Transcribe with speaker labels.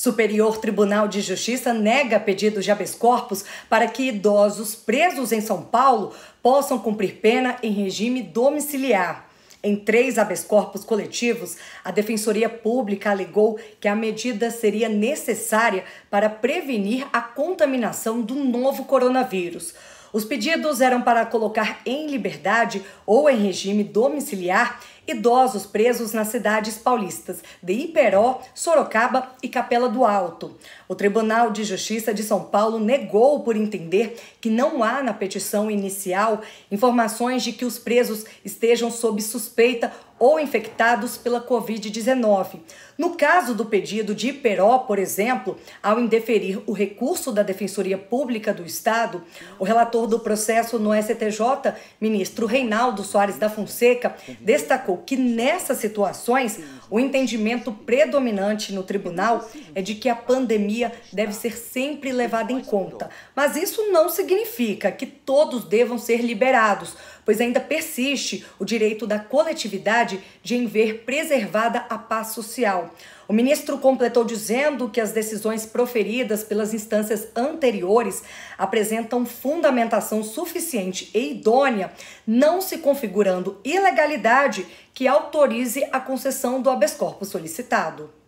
Speaker 1: Superior Tribunal de Justiça nega pedido de habeas corpus para que idosos presos em São Paulo possam cumprir pena em regime domiciliar. Em três habeas corpus coletivos, a Defensoria Pública alegou que a medida seria necessária para prevenir a contaminação do novo coronavírus. Os pedidos eram para colocar em liberdade ou em regime domiciliar idosos presos nas cidades paulistas de Iperó, Sorocaba e Capela do Alto. O Tribunal de Justiça de São Paulo negou por entender que não há na petição inicial informações de que os presos estejam sob suspeita ou infectados pela Covid-19. No caso do pedido de Iperó, por exemplo, ao indeferir o recurso da Defensoria Pública do Estado, o relator do processo no STJ, ministro Reinaldo Soares da Fonseca, destacou que nessas situações o entendimento predominante no tribunal é de que a pandemia deve ser sempre levada em conta. Mas isso não significa que todos devam ser liberados, pois ainda persiste o direito da coletividade de em ver preservada a paz social. O ministro completou dizendo que as decisões proferidas pelas instâncias anteriores apresentam fundamentação suficiente e idônea, não se configurando ilegalidade que autorize a concessão do habeas corpus solicitado.